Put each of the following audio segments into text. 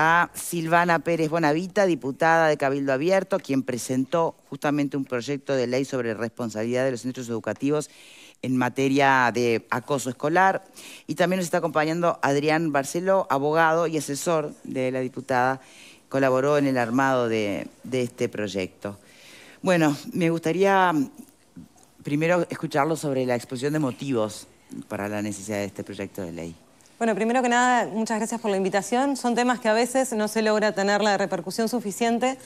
a Silvana Pérez Bonavita, diputada de Cabildo Abierto, quien presentó justamente un proyecto de ley sobre responsabilidad de los centros educativos en materia de acoso escolar. Y también nos está acompañando Adrián Barceló, abogado y asesor de la diputada, colaboró en el armado de, de este proyecto. Bueno, me gustaría primero escucharlo sobre la exposición de motivos para la necesidad de este proyecto de ley. Bueno, primero que nada, muchas gracias por la invitación. Son temas que a veces no se logra tener la repercusión suficiente,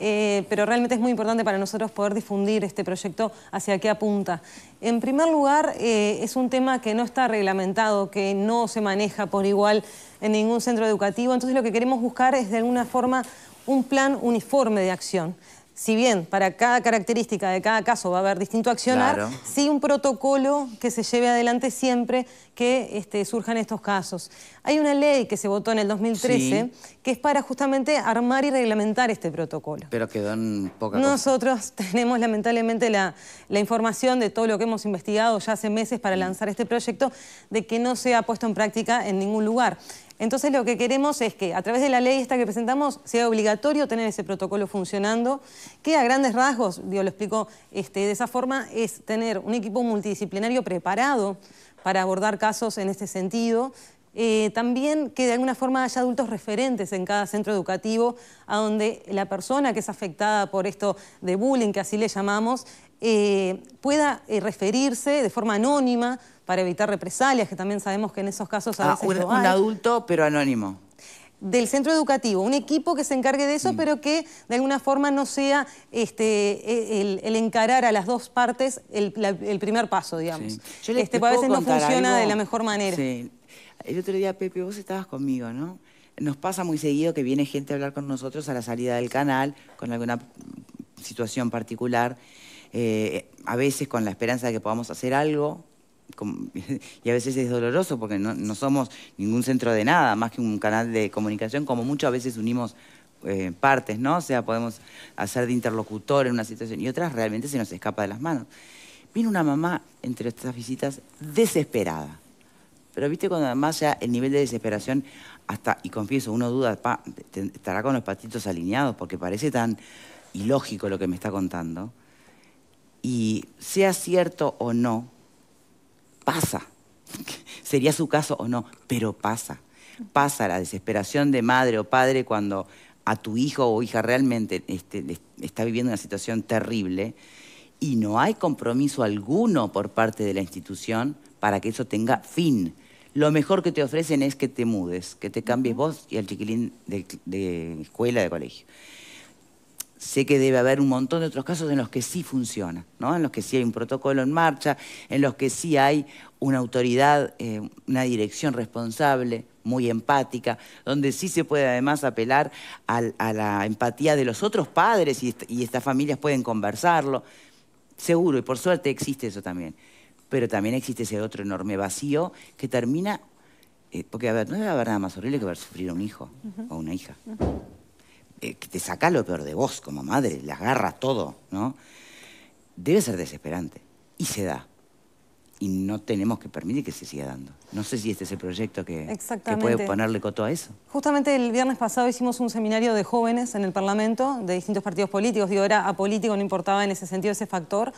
eh, pero realmente es muy importante para nosotros poder difundir este proyecto hacia qué apunta. En primer lugar, eh, es un tema que no está reglamentado, que no se maneja por igual en ningún centro educativo, entonces lo que queremos buscar es de alguna forma un plan uniforme de acción si bien para cada característica de cada caso va a haber distinto accionar, sí un protocolo que se lleve adelante siempre que este, surjan estos casos. Hay una ley que se votó en el 2013 que es para justamente armar y reglamentar este protocolo. Pero quedan pocas Nosotros tenemos lamentablemente la, información de todo lo que hemos investigado ya hace meses para mm. lanzar este proyecto de que no se ha puesto en práctica en ningún lugar. Entonces lo que queremos es que a través de la ley esta que presentamos sea obligatorio tener ese protocolo funcionando, que a grandes rasgos, yo lo explico este, de esa forma, es tener un equipo multidisciplinario preparado para abordar casos en este sentido, eh, también que de alguna forma haya adultos referentes en cada centro educativo, a donde la persona que es afectada por esto de bullying, que así le llamamos, eh, pueda eh, referirse de forma anónima para evitar represalias, que también sabemos que en esos casos a ah, veces un, adulto pero anónimo del centro educativo, un equipo que se encargue de eso, mm. pero que de alguna forma no sea este, e, el, encarar a las dos partes el, primer paso, digamos. Este, a veces no funciona de la mejor manera. Sí. El otro día, Pepe, vos estabas conmigo, ¿no? Nos pasa muy seguido que viene gente a hablar con nosotros a la salida del canal, con alguna situación particular, eh, a veces con la esperanza de que podamos hacer algo, y a veces es doloroso porque no, somos ningún centro de nada, más que un canal de comunicación, como muchas a veces unimos eh, partes, ¿no? O sea, podemos hacer de interlocutor en una situación y otras realmente se nos escapa de las manos. Vino una mamá entre estas visitas desesperada. Pero viste cuando además ya el nivel de desesperación, hasta, y confieso, uno duda, estará con los patitos alineados porque parece tan ilógico lo que me está contando. Y sea cierto o no, pasa. Sería su caso o no, pero pasa. Pasa la desesperación de madre o padre cuando a tu hijo o hija realmente este, está viviendo una situación terrible y no hay compromiso alguno por parte de la institución para que eso tenga fin. Lo mejor que te ofrecen es que te mudes, que te cambies vos y al chiquilín de, de escuela, de colegio sé que debe haber un montón de otros casos en los que sí funciona, ¿no? en los que sí hay un protocolo en marcha, en los que sí hay una autoridad, eh, una dirección responsable, muy empática, donde sí se puede además apelar a la empatía de los otros padres y, estas familias pueden conversarlo. Seguro, y por suerte existe eso también. Pero también existe ese otro enorme vacío que termina... Eh, porque a ver, no debe haber nada más horrible que ver sufrir a un hijo o una hija. Eh, que te saca lo peor de vos como madre, la agarra todo, ¿no? Debe ser desesperante. Y se da. Y no tenemos que permitir que se siga dando. No sé si este es el proyecto que, que puede ponerle coto a eso. Justamente el viernes pasado hicimos un seminario de jóvenes en el Parlamento, de distintos partidos políticos, digo, era apolítico, no importaba en ese sentido ese factor.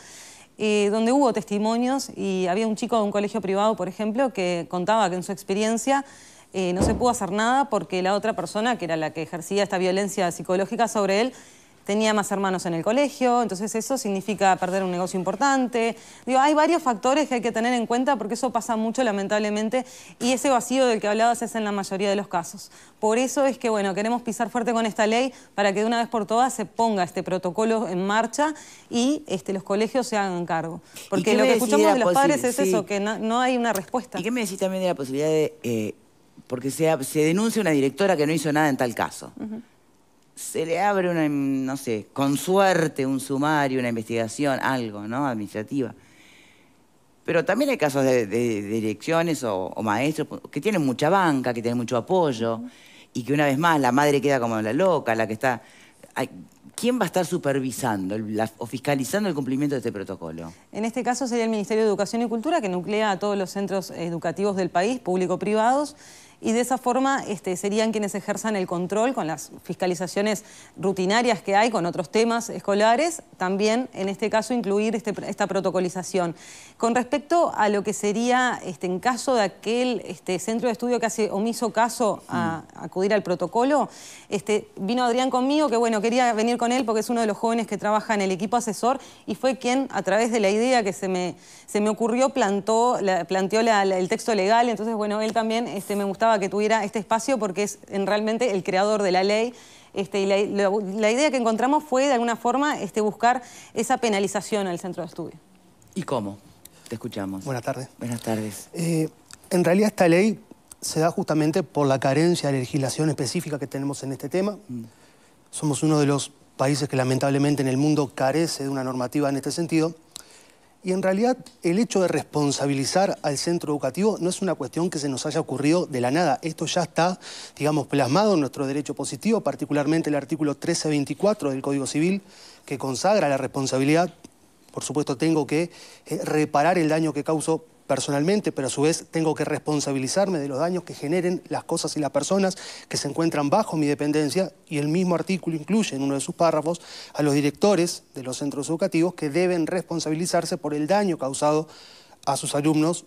Eh, donde hubo testimonios y había un chico de un colegio privado, por ejemplo, que contaba que en su experiencia eh, no se pudo hacer nada porque la otra persona, que era la que ejercía esta violencia psicológica sobre él, tenía más hermanos en el colegio, entonces eso significa perder un negocio importante. Digo, hay varios factores que hay que tener en cuenta porque eso pasa mucho lamentablemente y ese vacío del que hablabas es en la mayoría de los casos. Por eso es que, bueno, queremos pisar fuerte con esta ley para que de una vez por todas se ponga este protocolo en marcha y este, los colegios se hagan cargo. Porque lo que escuchamos de, los padres es eso, que no, hay una respuesta. ¿Y qué me decís también de la posibilidad de... Eh, porque se, se, denuncia una directora que no hizo nada en tal caso. Se le abre una, no sé, con suerte un sumario, una investigación, algo, ¿no? Administrativa. Pero también hay casos de, direcciones o, maestros que tienen mucha banca, que tienen mucho apoyo, y que una vez más la madre queda como la loca, la que está... ¿Quién va a estar supervisando o fiscalizando el cumplimiento de este protocolo? En este caso sería el Ministerio de Educación y Cultura, que nuclea a todos los centros educativos del país, público-privados, y de esa forma este, serían quienes ejerzan el control con las fiscalizaciones rutinarias que hay con otros temas escolares, también en este caso incluir este, esta protocolización. Con respecto a lo que sería este, en caso de aquel centro de estudio que hace omiso caso a, mm. acudir al protocolo, vino Adrián conmigo, que bueno, quería venir con él porque es uno de los jóvenes que trabaja en el equipo asesor y fue quien a través de la idea que se me, se me ocurrió plantó, planteó el texto legal, entonces bueno, él también me gustaba que tuviera este espacio porque es realmente el creador de la ley. Este, y la, idea que encontramos fue, de alguna forma, este, buscar esa penalización al centro de estudio. ¿Y cómo? Te escuchamos. Buenas tardes. Buenas tardes. Eh, en realidad esta ley se da justamente por la carencia de legislación específica que tenemos en este tema. Mm. Somos uno de los países que lamentablemente en el mundo carece de una normativa en este sentido. Y en realidad el hecho de responsabilizar al centro educativo no es una cuestión que se nos haya ocurrido de la nada. Esto ya está, digamos, plasmado en nuestro derecho positivo, particularmente el artículo 1324 del Código Civil, que consagra la responsabilidad. Por supuesto, tengo que eh, reparar el daño que causó, personalmente, pero a su vez tengo que responsabilizarme de los daños que generen las cosas y las personas que se encuentran bajo mi dependencia y el mismo artículo incluye en uno de sus párrafos a los directores de los centros educativos que deben responsabilizarse por el daño causado a sus alumnos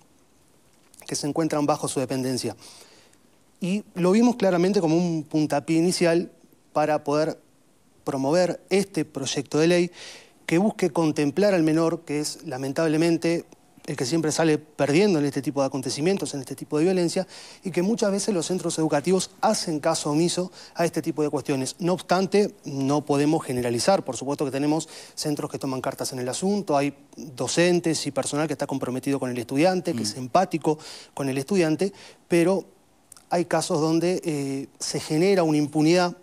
que se encuentran bajo su dependencia. Y lo vimos claramente como un puntapié inicial para poder promover este proyecto de ley que busque contemplar al menor, que es lamentablemente el que siempre sale perdiendo en este tipo de acontecimientos, en este tipo de violencia, y que muchas veces los centros educativos hacen caso omiso a este tipo de cuestiones. No obstante, no podemos generalizar, por supuesto que tenemos centros que toman cartas en el asunto, hay docentes y personal que está comprometido con el estudiante, que es mm. empático con el estudiante, pero hay casos donde eh, se genera una impunidad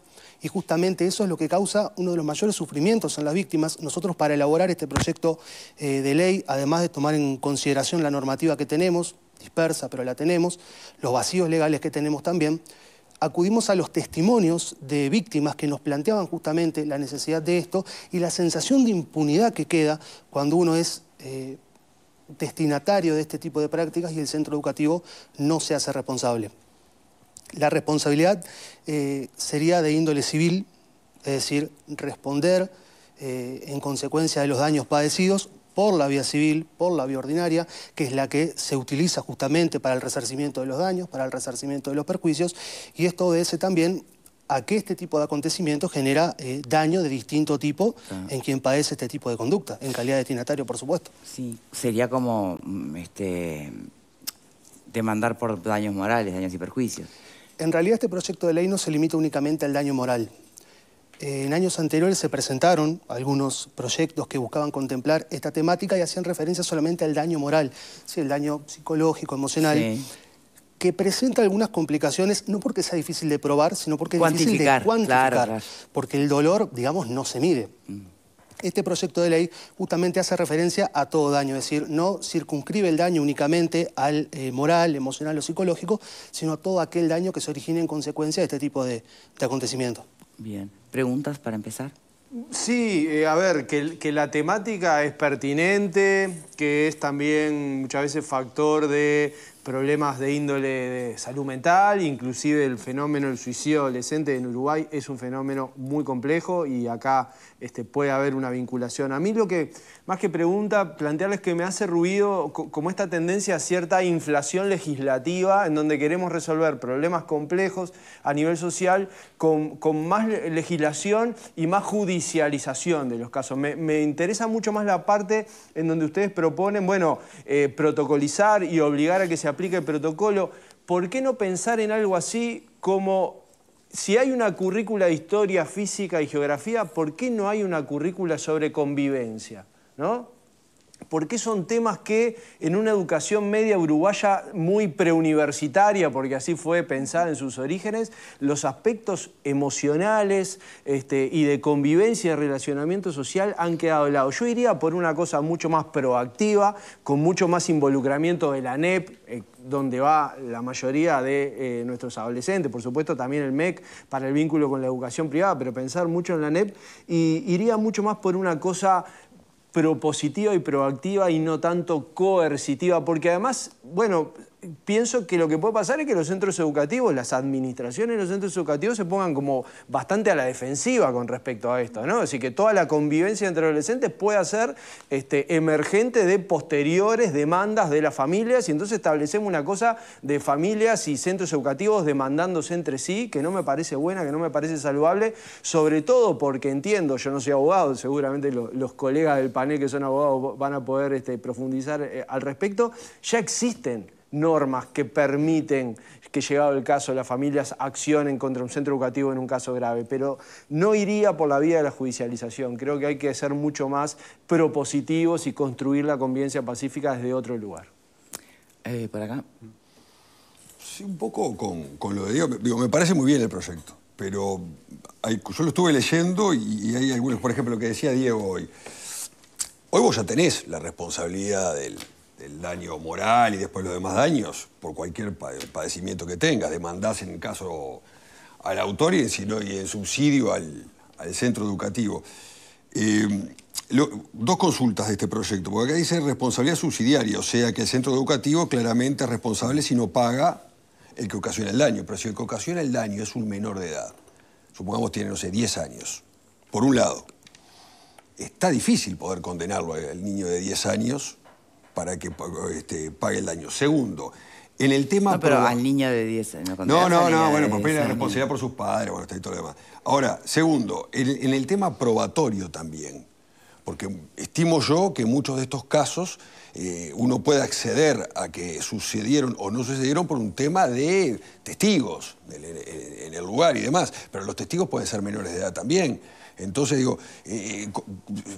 y justamente eso es lo que causa uno de los mayores sufrimientos en las víctimas. Nosotros para elaborar este proyecto eh, de ley, además de tomar en consideración la normativa que tenemos, dispersa pero la tenemos, los vacíos legales que tenemos también, acudimos a los testimonios de víctimas que nos planteaban justamente la necesidad de esto y la sensación de impunidad que queda cuando uno es... Eh, destinatario de este tipo de prácticas y el centro educativo no se hace responsable. La responsabilidad eh, sería de índole civil, es decir, responder eh, en consecuencia de los daños padecidos por la vía civil, por la vía ordinaria, que es la que se utiliza justamente para el resarcimiento de los daños, para el resarcimiento de los perjuicios, y esto obedece también a que este tipo de acontecimientos genera eh, daño de distinto tipo en quien padece este tipo de conducta, en calidad de destinatario, por supuesto. Sí, sería como este, demandar por daños morales, daños y perjuicios. En realidad este proyecto de ley no se limita únicamente al daño moral. Eh, en años anteriores se presentaron algunos proyectos que buscaban contemplar esta temática y hacían referencia solamente al daño moral, el daño psicológico, emocional, que presenta algunas complicaciones, no porque sea difícil de probar, sino porque es difícil de cuantificar. Porque el dolor, digamos, no se mide. Mm. Este proyecto de ley justamente hace referencia a todo daño, es decir, no circunscribe el daño únicamente al eh, moral, emocional o psicológico, sino a todo aquel daño que se origine en consecuencia de este tipo de, acontecimientos. Bien. ¿Preguntas para empezar? Sí, eh, a ver, que, la temática es pertinente, que es también muchas veces factor de problemas de índole de salud mental, inclusive el fenómeno del suicidio adolescente en Uruguay es un fenómeno muy complejo y acá este, puede haber una vinculación. A mí lo que, más que pregunta, plantearles que me hace ruido como esta tendencia a cierta inflación legislativa en donde queremos resolver problemas complejos a nivel social con, más legislación y más judicialización de los casos. Me, interesa mucho más la parte en donde ustedes proponen, bueno, eh, protocolizar y obligar a que se aplica el protocolo, ¿por qué no pensar en algo así como si hay una currícula de historia, física y geografía, ¿por qué no hay una currícula sobre convivencia? ¿No? porque son temas que en una educación media uruguaya muy preuniversitaria, porque así fue pensada en sus orígenes, los aspectos emocionales este, y de convivencia y relacionamiento social han quedado de lado. Yo iría por una cosa mucho más proactiva, con mucho más involucramiento de la NEP, eh, donde va la mayoría de eh, nuestros adolescentes, por supuesto también el MEC para el vínculo con la educación privada, pero pensar mucho en la NEP y iría mucho más por una cosa propositiva y proactiva y no tanto coercitiva, porque además, bueno, pienso que lo que puede pasar es que los centros educativos, las administraciones de los centros educativos se pongan como bastante a la defensiva con respecto a esto, ¿no? Así que toda la convivencia entre adolescentes puede ser este, emergente de posteriores demandas de las familias y entonces establecemos una cosa de familias y centros educativos demandándose entre sí, que no me parece buena, que no me parece saludable, sobre todo porque entiendo, yo no soy abogado, seguramente los, colegas del panel que son abogados van a poder este, profundizar eh, al respecto, ya existen normas que permiten que llegado el caso las familias accionen contra un centro educativo en un caso grave, pero no iría por la vía de la judicialización. Creo que hay que ser mucho más propositivos y construir la convivencia pacífica desde otro lugar. Eh, ¿Para acá? Sí, un poco con, lo de Diego. me parece muy bien el proyecto, pero yo lo estuve leyendo y, y hay algunos, por ejemplo, lo que decía Diego hoy. Hoy vos ya tenés la responsabilidad del, el daño moral y después los demás daños por cualquier padecimiento que tengas. Demandás en el caso al autor y en, subsidio al, centro educativo. Em, dos consultas de este proyecto, porque acá dice responsabilidad subsidiaria, o sea que el centro educativo claramente es responsable si no paga el que ocasiona el daño, pero si el que ocasiona el daño es un menor de edad, supongamos tiene, no sé, 10 años, por un lado, está difícil poder condenarlo al niño de 10 años para que este, pague el daño. Segundo, en el tema... No, pero al niño de 10 No, no, no, bueno, pues la responsabilidad por sus padres, bueno, está y todo lo demás. Ahora, segundo, en, el tema probatorio también, porque estimo yo que muchos de estos casos eh, uno puede acceder a que sucedieron o no sucedieron por un tema de testigos en el lugar y demás, pero los testigos pueden ser menores de edad también. Entonces digo, eh,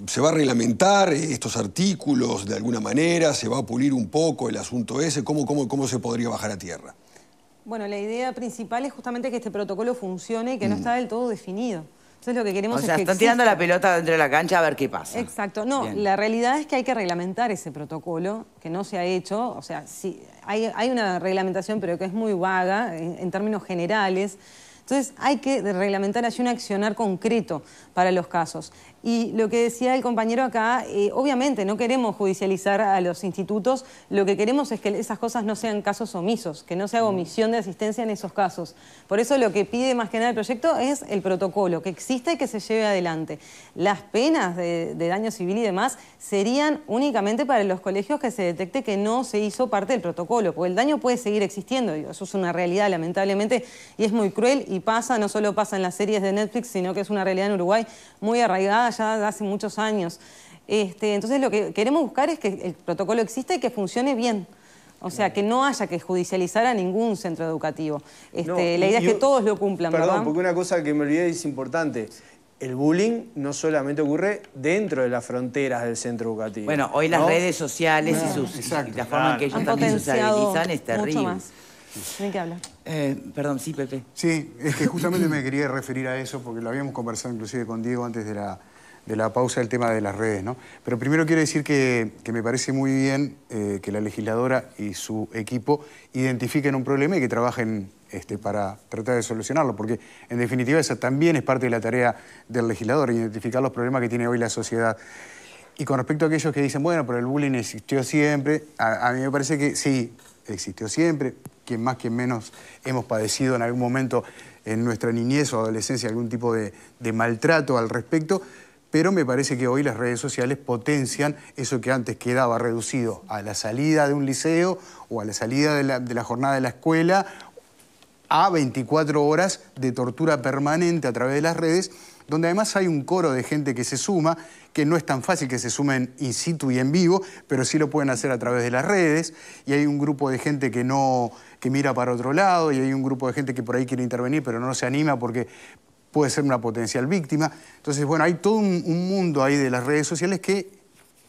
se va a reglamentar estos artículos de alguna manera, se va a pulir un poco el asunto ese, ¿cómo, cómo se podría bajar a tierra? Bueno, la idea principal es justamente que este protocolo funcione y que no mm. está del todo definido. Entonces lo que queremos o sea, es que están tirando la pelota dentro de la cancha a ver qué pasa. Exacto. No, la realidad es que hay que reglamentar ese protocolo, que no se ha hecho. O sea, sí, hay, una reglamentación, pero que es muy vaga en términos generales. Entonces hay que reglamentar así un accionar concreto para los casos. Y lo que decía el compañero acá, eh, obviamente no queremos judicializar a los institutos, lo que queremos es que esas cosas no sean casos omisos, que no se haga mm. omisión de asistencia en esos casos. Por eso lo que pide más que nada el proyecto es el protocolo, que existe y que se lleve adelante. Las penas de, daño civil y demás serían únicamente para los colegios que se detecte que no se hizo parte del protocolo, porque el daño puede seguir existiendo, eso es una realidad lamentablemente, y es muy cruel y pasa, no solo pasa en las series de Netflix, sino que es una realidad en Uruguay muy arraigada ya hace muchos años. Este, entonces lo que queremos buscar es que el protocolo exista y que funcione bien. O sea, que no haya que judicializar a ningún centro educativo. Este, la idea es que todos lo cumplan, perdón, porque una cosa que me olvidé es importante. El bullying no solamente ocurre dentro de las fronteras del centro educativo. Bueno, hoy las redes sociales y, sus, la forma en que ellos también socializan es terrible. Mucho más. ¿De qué eh, perdón, sí, Pepe. Sí, es que justamente me quería referir a eso porque lo habíamos conversado inclusive con Diego antes de la, de la pausa del tema de las redes, ¿no? Pero primero quiero decir que, me parece muy bien eh, que la legisladora y su equipo identifiquen un problema y que trabajen este, para tratar de solucionarlo, porque en definitiva esa también es parte de la tarea del legislador, identificar los problemas que tiene hoy la sociedad. Y con respecto a aquellos que dicen, bueno, pero el bullying existió siempre, a, mí me parece que sí, existió siempre, ...que más, que menos hemos padecido en algún momento en nuestra niñez o adolescencia algún tipo de maltrato al respecto, pero me parece que hoy las redes sociales potencian eso que antes quedaba reducido a la salida de un liceo o a la salida de la, jornada de la escuela a 24 horas de tortura permanente a través de las redes, donde además hay un coro de gente que se suma, que no es tan fácil que se sumen in situ y en vivo, pero sí lo pueden hacer a través de las redes, y hay un grupo de gente que no que mira para otro lado, y hay un grupo de gente que por ahí quiere intervenir, pero no se anima porque puede ser una potencial víctima. Entonces, bueno, hay todo un, mundo ahí de las redes sociales que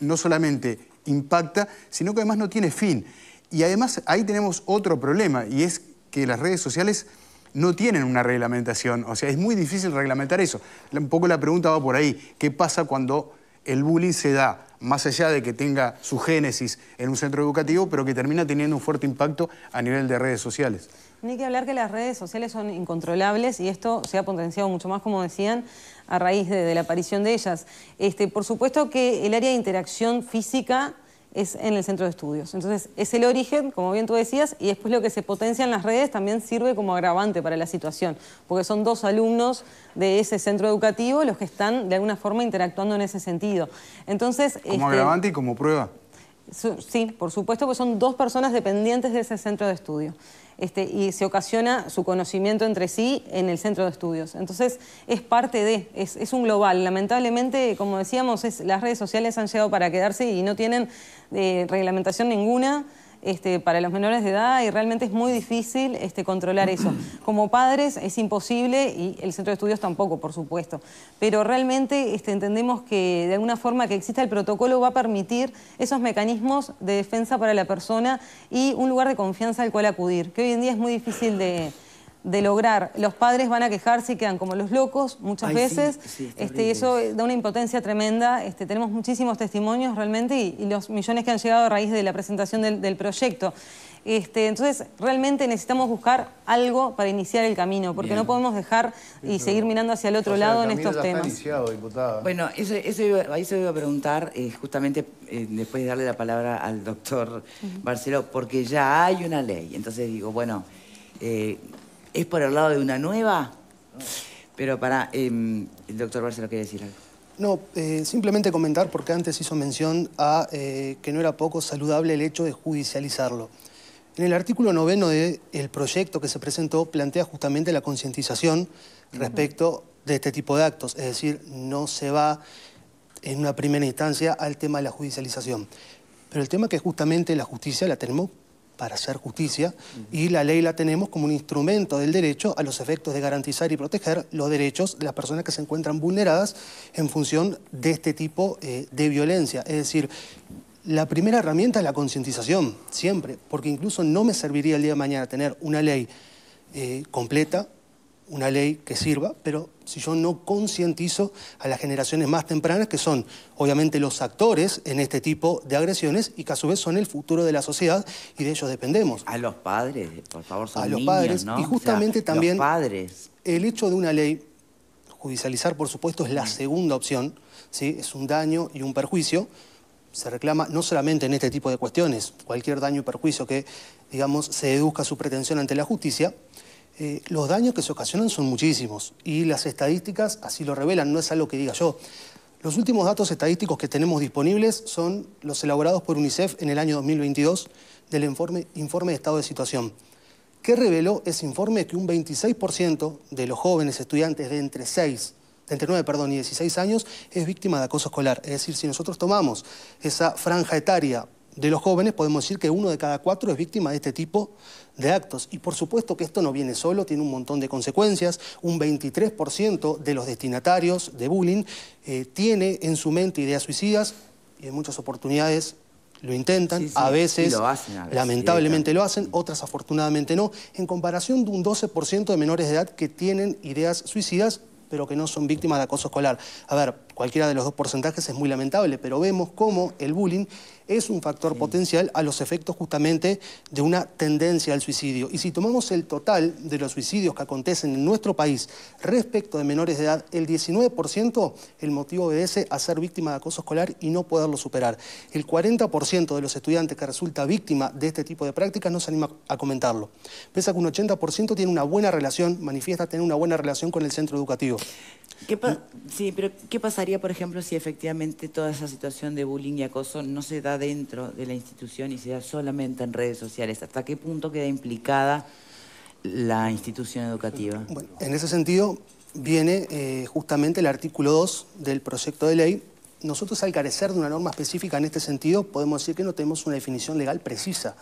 no solamente impacta, sino que además no tiene fin. Y además ahí tenemos otro problema, y es que las redes sociales no tienen una reglamentación. O sea, es muy difícil reglamentar eso. Un poco la pregunta va por ahí. ¿Qué pasa cuando el bullying se da, más allá de que tenga su génesis en un centro educativo, pero que termina teniendo un fuerte impacto a nivel de redes sociales. Ni que hablar que las redes sociales son incontrolables y esto se ha potenciado mucho más, como decían, a raíz de, la aparición de ellas. Este, por supuesto que el área de interacción física es en el centro de estudios. Entonces, es el origen, como bien tú decías, y después lo que se potencia en las redes también sirve como agravante para la situación, porque son dos alumnos de ese centro educativo los que están de alguna forma interactuando en ese sentido. Entonces, como este, agravante y como prueba. sí, por supuesto, que son dos personas dependientes de ese centro de estudio. Este, y se ocasiona su conocimiento entre sí en el centro de estudios. Entonces, es parte de, es, es un global. Lamentablemente, como decíamos, es, las redes sociales han llegado para quedarse y no tienen de reglamentación ninguna. Este, para los menores de edad y realmente es muy difícil este, controlar eso. Como padres es imposible y el centro de estudios tampoco, por supuesto. Pero realmente este, entendemos que de alguna forma que exista el protocolo va a permitir esos mecanismos de defensa para la persona y un lugar de confianza al cual acudir, que hoy en día es muy difícil de, de lograr. Los padres van a quejarse y quedan como los locos muchas veces. este, y eso da una impotencia tremenda. Este, tenemos muchísimos testimonios realmente y, los millones que han llegado a raíz de la presentación del, proyecto. Este, entonces, realmente necesitamos buscar algo para iniciar el camino, porque no podemos dejar y seguir mirando hacia el otro lado en estos temas. Bueno, ahí se iba a preguntar, eh, justamente eh, después de darle la palabra al doctor Barceló, porque ya hay una ley. Entonces digo, bueno, eh, ¿Es por el lado de una nueva? Pero para, em, el doctor Barceló quiere decir algo. No, eh, simplemente comentar, porque antes hizo mención a eh, que no era poco saludable el hecho de judicializarlo. En el artículo noveno del proyecto que se presentó plantea justamente la concientización respecto de este tipo de actos, es decir, no se va en una primera instancia al tema de la judicialización. Pero el tema que justamente la justicia la tenemos para hacer justicia y la ley la tenemos como un instrumento del derecho a los efectos de garantizar y proteger los derechos de las personas que se encuentran vulneradas en función de este tipo eh, de violencia. Es decir, la primera herramienta es la concientización, siempre, porque incluso no me serviría el día de mañana tener una ley eh, completa, una ley que sirva, pero si yo no concientizo a las generaciones más tempranas, que son obviamente los actores en este tipo de agresiones y que a su vez son el futuro de la sociedad y de ellos dependemos. A los padres, por favor, son A los padres, y justamente también los padres. el hecho de una ley, judicializar por supuesto es la segunda opción, ¿sí? es un daño y un perjuicio, se reclama no solamente en este tipo de cuestiones, cualquier daño y perjuicio que, digamos, se deduzca su pretensión ante la justicia, eh, los daños que se ocasionan son muchísimos y las estadísticas así lo revelan, no es algo que diga yo. Los últimos datos estadísticos que tenemos disponibles son los elaborados por UNICEF en el año 2022 del informe, informe de estado de situación, que reveló ese informe que un 26% de los jóvenes estudiantes de entre 6 de entre 9 perdón, y 16 años es víctima de acoso escolar. Es decir, si nosotros tomamos esa franja etaria de los jóvenes, podemos decir que uno de cada cuatro es víctima de este tipo de actos. Y por supuesto que esto no viene solo, tiene un montón de consecuencias. Un 23% de los destinatarios de bullying eh, tiene en su mente ideas suicidas y en muchas oportunidades lo intentan, A, veces, lamentablemente lo hacen, otras afortunadamente no, en comparación de un 12% de menores de edad que tienen ideas suicidas pero que no son víctimas de acoso escolar. A ver, cualquiera de los dos porcentajes es muy lamentable, pero vemos cómo el bullying es un factor potencial a los efectos justamente de una tendencia al suicidio. Y si tomamos el total de los suicidios que acontecen en nuestro país respecto de menores de edad, el 19% el motivo obedece a ser víctima de acoso escolar y no poderlo superar. El 40% de los estudiantes que resulta víctima de este tipo de prácticas no se anima a comentarlo. Pese a que un 80% tiene una buena relación, manifiesta tener una buena relación con el centro educativo. ¿Qué sí, pero ¿qué pasaría, por ejemplo, si efectivamente toda esa situación de bullying y acoso no se da dentro de la institución y se da solamente en redes sociales? ¿Hasta qué punto queda implicada la institución educativa? en ese sentido viene eh, justamente el artículo 2 del proyecto de ley. Nosotros al carecer de una norma específica en este sentido, podemos decir que no tenemos una definición legal precisa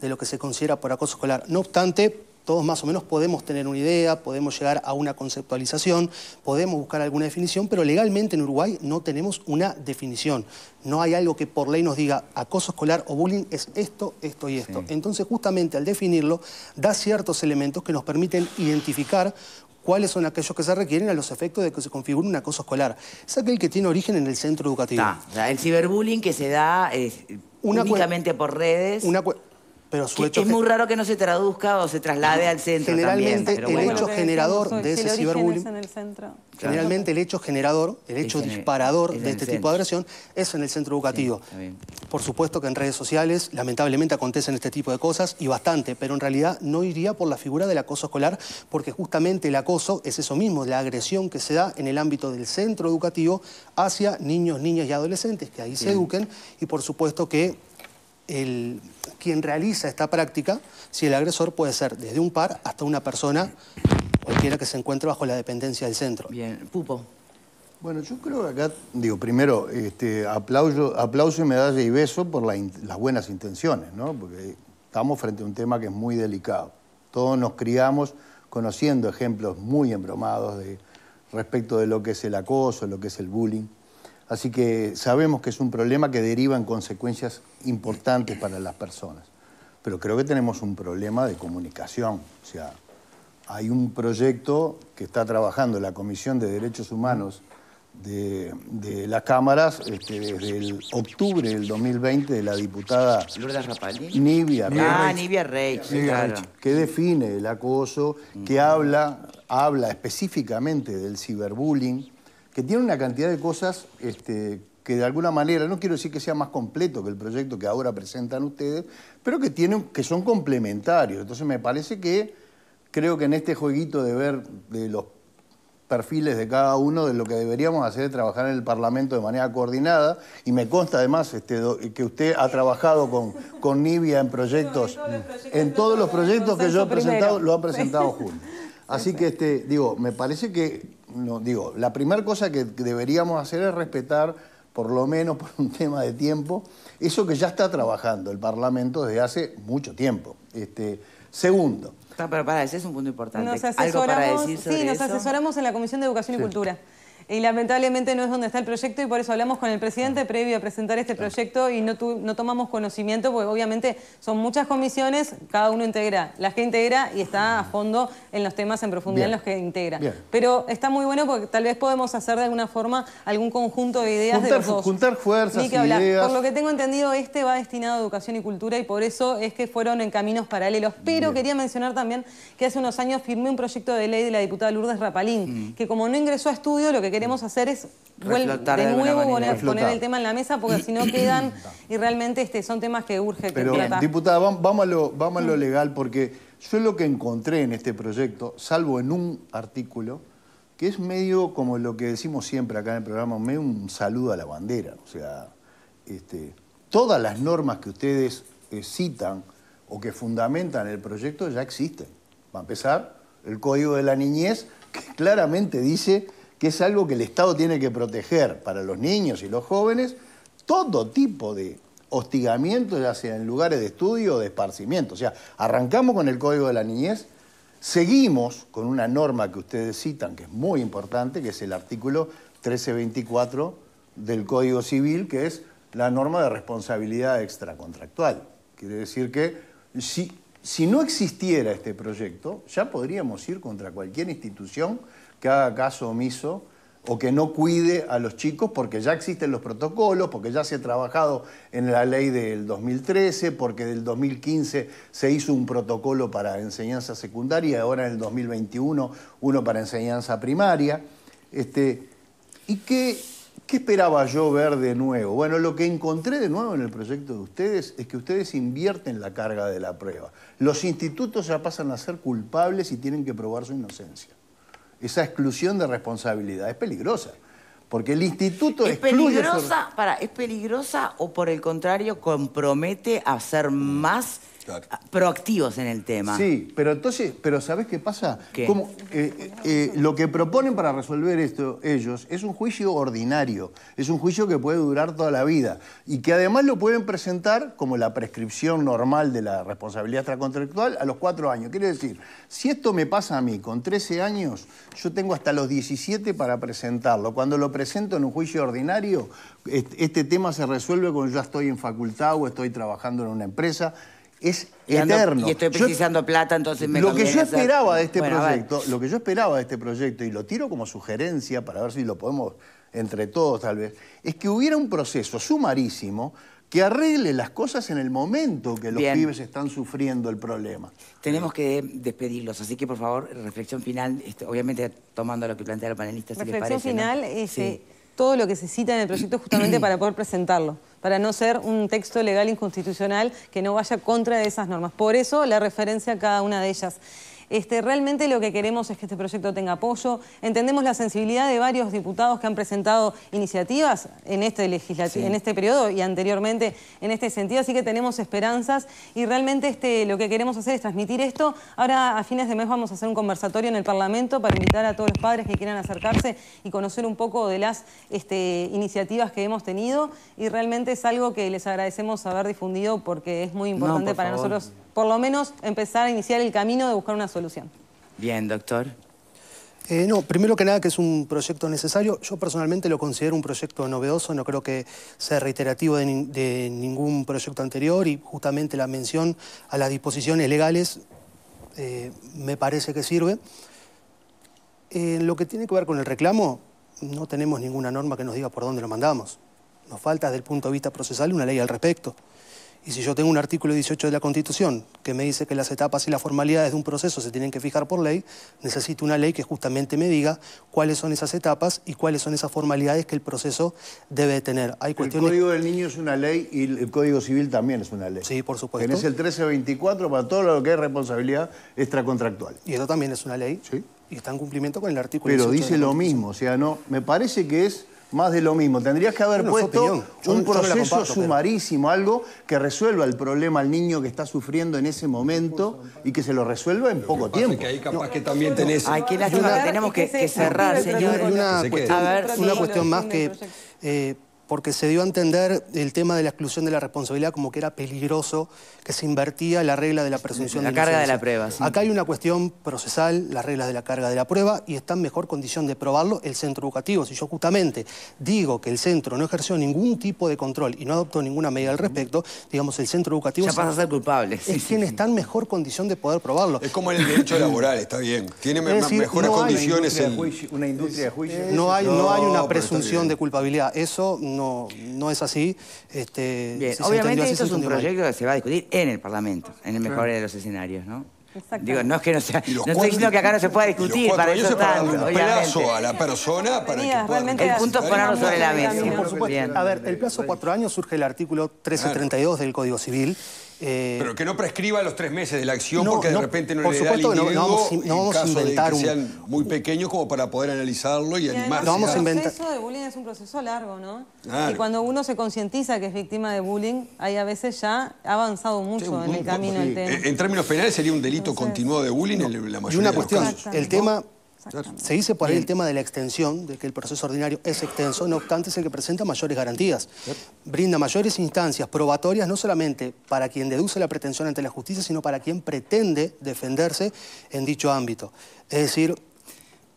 de lo que se considera por acoso escolar. No obstante, todos más o menos podemos tener una idea, podemos llegar a una conceptualización, podemos buscar alguna definición, pero legalmente en Uruguay no tenemos una definición. No hay algo que por ley nos diga acoso escolar o bullying es esto, esto y esto. Entonces justamente al definirlo da ciertos elementos que nos permiten identificar cuáles son aquellos que se requieren a los efectos de que se configure un acoso escolar. Es aquel que tiene origen en el centro educativo. el ciberbullying que se da eh, únicamente por redes es muy raro que no se traduzca o se traslade al centro. Generalmente el hecho generador de ese si Es generalmente el hecho generador, el hecho disparador de este tipo de agresión es en el centro educativo. por supuesto que en redes sociales lamentablemente acontecen este tipo de cosas y bastante, pero en realidad no iría por la figura del acoso escolar porque justamente el acoso es eso mismo, la agresión que se da en el ámbito del centro educativo hacia niños, niñas y adolescentes, que ahí se eduquen y por supuesto que el, quien realiza esta práctica, si el agresor puede ser desde un par hasta una persona, cualquiera que se encuentre bajo la dependencia del centro. Bien, Pupo. Bueno, yo creo que acá, digo, primero, este, aplauso, aplauso y medalla y beso por las buenas intenciones, ¿no? Porque estamos frente a un tema que es muy delicado. Todos nos criamos conociendo ejemplos muy embromados respecto de lo que es el acoso, lo que es el bullying. Así que sabemos que es un problema que deriva en consecuencias importantes para las personas. Pero creo que tenemos un problema de comunicación. O sea, hay un proyecto que está trabajando la Comisión de Derechos Humanos de, las cámaras este, desde el octubre del 2020 de la diputada Nivia ah, Nivia Reyes, que define el acoso, que habla, habla específicamente del ciberbullying, que tiene una cantidad de cosas este, que de alguna manera, no quiero decir que sea más completo que el proyecto que ahora presentan ustedes, pero que, tienen, que son complementarios. Entonces me parece que creo que en este jueguito de ver de los perfiles de cada uno de lo que deberíamos hacer es trabajar en el Parlamento de manera coordinada y me consta además este, que usted ha trabajado con, con Nivia en proyectos, en todos los proyectos que yo he presentado, lo ha presentado juntos. Así que, este, digo, me parece que, no, digo, la primera cosa que deberíamos hacer es respetar, por lo menos por un tema de tiempo, eso que ya está trabajando el Parlamento desde hace mucho tiempo. Este, segundo. Pero para, ese es un punto importante. Nos ¿Algo para decir sí, nos asesoramos en la Comisión de Educación y Cultura y lamentablemente no es donde está el proyecto y por eso hablamos con el presidente previo a presentar este proyecto y no, tomamos conocimiento porque obviamente son muchas comisiones, cada uno integra las que integra y está a fondo en los temas en profundidad en los que integra. Pero está muy bueno porque tal vez podemos hacer de alguna forma algún conjunto de ideas de los dos. Juntar fuerzas, Por lo que tengo entendido, este va destinado a educación y cultura y por eso es que fueron en caminos paralelos. Pero quería mencionar también que hace unos años firmé un proyecto de ley de la diputada Lourdes Rapalín, mm. que como no ingresó a estudio, lo que queremos hacer es de nuevo poner, el tema en la mesa porque si no quedan y realmente este, son temas que urge que Pero, diputada, vamos a, lo, vamos lo mm. legal porque yo lo que encontré en este proyecto, salvo en un artículo, que es medio como lo que decimos siempre acá en el programa, medio un saludo a la bandera. O sea, este, todas las normas que ustedes eh, citan o que fundamentan el proyecto ya existen. Va a empezar el Código de la Niñez, que claramente dice que es algo que el Estado tiene que proteger para los niños y los jóvenes, todo tipo de hostigamiento, ya sea en lugares de estudio o de esparcimiento. O sea, arrancamos con el Código de la Niñez, seguimos con una norma que ustedes citan, que es muy importante, que es el artículo 1324 del Código Civil, que es la norma de responsabilidad extracontractual. Quiere decir que si, si no existiera este proyecto, ya podríamos ir contra cualquier institución que haga caso omiso o que no cuide a los chicos porque ya existen los protocolos, porque ya se ha trabajado en la ley del 2013, porque del 2015 se hizo un protocolo para enseñanza secundaria, ahora en el 2021 uno para enseñanza primaria. Este, ¿Y qué esperaba yo ver de nuevo? Bueno, lo que encontré de nuevo en el proyecto de ustedes es que ustedes invierten la carga de la prueba. Los institutos ya pasan a ser culpables y tienen que probar su inocencia. Esa exclusión de responsabilidad es peligrosa. Porque el instituto es peligrosa, para, ¿Es peligrosa o por el contrario compromete a ser más Ah, proactivos en el tema. Sí, pero entonces, pero sabes qué pasa? Eh, eh, lo que proponen para resolver esto ellos es un juicio ordinario, es un juicio que puede durar toda la vida y que además lo pueden presentar como la prescripción normal de la responsabilidad extracontractual a los cuatro años. Quiere decir, si esto me pasa a mí con 13 años, yo tengo hasta los 17 para presentarlo. Cuando lo presento en un juicio ordinario, este tema se resuelve cuando ya estoy en facultad o estoy trabajando en una empresa es eterno. Y estoy precisando plata, entonces me Lo que yo esperaba de este proyecto, lo que yo esperaba de este proyecto, y lo tiro como sugerencia para ver si lo podemos entre todos tal vez, es que hubiera un proceso sumarísimo que arregle las cosas en el momento que los pibes están sufriendo el problema. Tenemos que despedirlos, así que por favor, reflexión final, este, obviamente tomando lo que plantea el panelista, si les parece. Reflexión final es este, todo lo que se cita en el proyecto justamente para poder presentarlo para no ser un texto legal inconstitucional que no vaya contra de esas normas. Por eso la referencia a cada una de ellas. Este, realmente lo que queremos es que este proyecto tenga apoyo. Entendemos la sensibilidad de varios diputados que han presentado iniciativas en este, en este periodo y anteriormente en este sentido, así que tenemos esperanzas y realmente este, lo que queremos hacer es transmitir esto. Ahora a fines de mes vamos a hacer un conversatorio en el Parlamento para invitar a todos los padres que quieran acercarse y conocer un poco de las este, iniciativas que hemos tenido y realmente es algo que les agradecemos haber difundido porque es muy importante para nosotros por lo menos empezar a iniciar el camino de buscar una solución. Bien, doctor. Eh, no, primero que nada que es un proyecto necesario. Yo personalmente lo considero un proyecto novedoso, no creo que sea reiterativo de, ningún proyecto anterior y justamente la mención a las disposiciones legales eh, me parece que sirve. En lo que tiene que ver con el reclamo, no tenemos ninguna norma que nos diga por dónde lo mandamos. Nos falta desde el punto de vista procesal una ley al respecto. Y si yo tengo un artículo 18 de la Constitución que me dice que las etapas y las formalidades de un proceso se tienen que fijar por ley, necesito una ley que justamente me diga cuáles son esas etapas y cuáles son esas formalidades que el proceso debe tener. Hay El Código del Niño es una ley y el Código Civil también es una ley. Sí, por supuesto. es el 1324 para todo lo que es responsabilidad extracontractual. Y eso también es una ley. Sí. Y está en cumplimiento con el artículo Pero dice lo mismo, o sea, no, me parece que es más de lo mismo. Tendrías que haber puesto un proceso sumarísimo, algo que resuelva el problema al niño que está sufriendo en ese momento y que se lo resuelva en poco tiempo. Que capaz que también tenemos que, cerrar, señor. Una, cuestión, una cuestión más que porque se dio a entender el tema de la exclusión de la responsabilidad como que era peligroso, que se invertía la regla de la presunción la de La carga de la prueba. Acá hay una cuestión procesal, las reglas de la carga de la prueba, y está en mejor condición de probarlo el centro educativo. Si yo justamente digo que el centro no ejerció ningún tipo de control y no adoptó ninguna medida al respecto, digamos, el centro educativo... Ya pasa a ser culpable. Es quien está en mejor condición de poder probarlo. Es como el derecho laboral, está bien. Tiene mejores condiciones... una industria, una industria de juicio. No hay, no hay una presunción de culpabilidad. Eso... Mm, no, no es así. Este, Bien, obviamente esto es un proyecto que se va a discutir en el Parlamento, en el mejor de los escenarios, ¿no? Digo, no es que no sea. No estoy diciendo que acá no se pueda discutir. para eso está. plazo a la persona para que pueda. El punto es ponerlo sobre la mesa. A ver, el plazo cuatro años surge el artículo 1332 del Código Civil eh, Pero que no prescriba los tres meses de la acción porque de repente no le da supuesto, individuo no, vamos, no vamos caso a inventar de que sean muy pequeños como para poder analizarlo y, animarse. El proceso de bullying es un proceso largo, ¿no? Y cuando uno se concientiza que es víctima de bullying, ahí a veces ya ha avanzado mucho en el camino tema. Eh, en términos penales sería un delito continuado continuo de bullying en la mayoría de los casos. El tema se dice por ahí el tema de la extensión, de que el proceso ordinario es extenso, no obstante es el que presenta mayores garantías. Brinda mayores instancias probatorias no solamente para quien deduce la pretensión ante la justicia, sino para quien pretende defenderse en dicho ámbito. Es decir,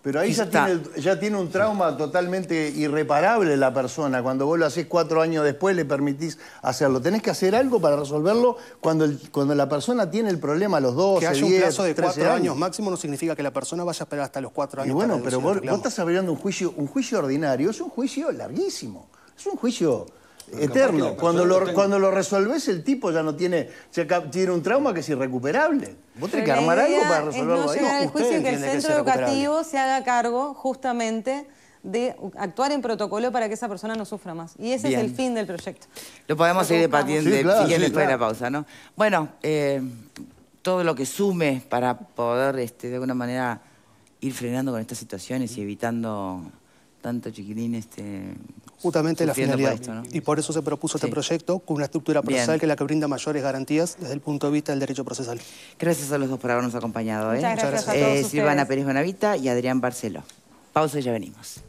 pero ahí ya tiene, ya tiene, un trauma totalmente irreparable la persona. Cuando vos lo haces cuatro años después, le permitís hacerlo. Tenés que hacer algo para resolverlo cuando, cuando la persona tiene el problema a los dos. Que haya un plazo de cuatro años. máximo no significa que la persona vaya a esperar hasta los cuatro años. Y bueno, pero vos, estás abriendo un juicio, un juicio ordinario. Es un juicio larguísimo. Es un juicio Eterno. Cuando lo, cuando lo resolves, el tipo ya no tiene. Tiene un trauma que es irrecuperable. Vos tenés que armar algo para resolverlo. Es no ahí. el juicio que el centro educativo se haga cargo justamente de actuar en protocolo para que esa persona no sufra más. Y ese es el fin del proyecto. Lo podemos seguir de sí, después de la pausa, ¿no? Bueno, eh, todo lo que sume para poder, este, de alguna manera, ir frenando con estas situaciones y evitando tanto chiquilín este, justamente la finalidad. Y por eso se propuso este proyecto con una estructura procesal que es la que brinda mayores garantías desde el punto de vista del derecho procesal. Gracias a los dos por habernos acompañado. ¿eh? Muchas gracias. A todos eh, Silvana Pérez Bonavita y Adrián Barceló. Pausa y ya venimos.